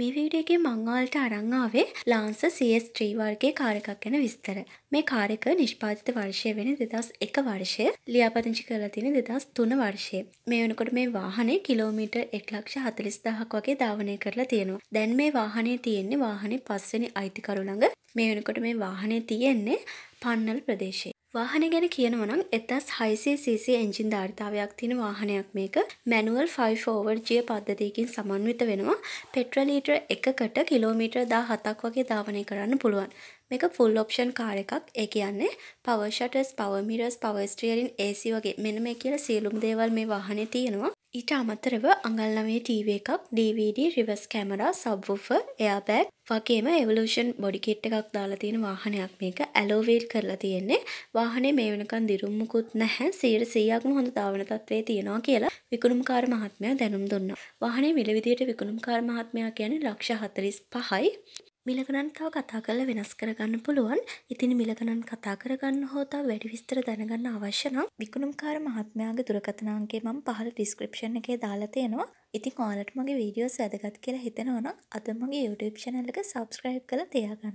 මේ වීඩියගේ මංවාලට අරංආාවේ ලාන්ස CS3 වර්ගේ කාරකක් ගැන විස්තර. මේ කාරක නිෂ්පාතිත වර්ෂය වෙන දෙදස් එක වර්ෂය ලියාපතිංචි කරලා තින දෙදස් තුන වර්ෂය. මේ වනකොට මේ වාහනේ කිලෝමීට එක්ලක්ෂ හතලිස්දාහක් වගේ ධාවනය කරලා තියෙනවා. දැන් මේ වාහනේ තියෙන්නේ වාහනේ පස්සනි අයිතිකරුළඟ මේ වනකොට මේ වාහනේ තියෙන්නේ පන්නල් ප්‍රදේශය. වාහන ගැන කියනවනම් එතස් හයිසසිසි එංජින් ධර්තාවයක් තින වාහනයක් මේක මැනුවල් 5ෝවර් ජිය පද්ධතියකින් සමන්විත වෙනවා පෙට්‍රලීටර එකකට කිලෝමීටර් දා හතක් වගේ ධාවනය කරන්න පුළුවන් මේක ෆුල් ඔප්ෂන් කාර එකක් ඒ කියන්නේ පවෂටස් පවමිරස් පවස්ට්‍රියලින් ඒසි වගේ මෙන මේ කියලා සියලුම් දේවල් මේ වාහනේ තියෙනවා ඊට අමතරව අඟල්නවේ ටීව එකක් DVD reverse camera subwoofer airbag වගේම එවලූෂන් බොඩිකෙට් එකක් දාලා තියෙන වාහනයක් මේක ඇලෝවීල් කරලා තියෙන්නේ වාහනේ මේ වෙනකන් දිරුම්මකුත් නැහැ සීර සීයක්ම හොඳ දාවන තත්වේ තියෙනවා කියලා විකුණුම්කාර මහත්මයා දැනුම් දුන්නා වාහනේ මිල විදියට විකුණුම්කාර මහත්මයා කියන්නේ ලක්ෂ හතලිස් පහයි මිලගණන් තව කතා කරලා වෙනස් කරගන්න පුළුවන්. ඉතින් මිලගණන් කතා කරගන්න හෝ තව වැඩි විස්තර දැනගන්න අවශ්‍ය නම් විකුණුම්කාර මහත්මයාගේ දුරකථන අංකය මම පහල ඩිස්ක්‍රිප්ෂන් එකේ දාලා තියෙනවා. ඉතින් ඔයාලට මගේ වීඩියෝස් වැදගත් කියලා හිතෙනවා නම් අද මගේ YouTube channel එක subscribe කරලා තියාගන්න.